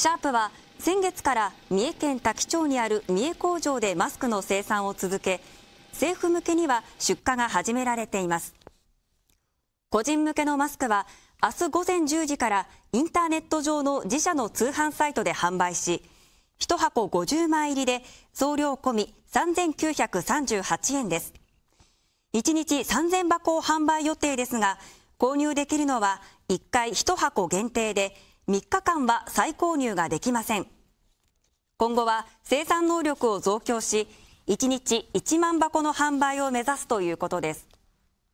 シャープは先月から三重県多気町にある三重工場でマスクの生産を続け、政府向けには出荷が始められています。個人向けのマスクは明日午前10時からインターネット上の自社の通販サイトで販売し、1箱50枚入りで送料込み3938円です。1日3000箱を販売予定ですが、購入できるのは1回1箱限定で、3日間は再購入ができません。今後は生産能力を増強し、1日1万箱の販売を目指すということです。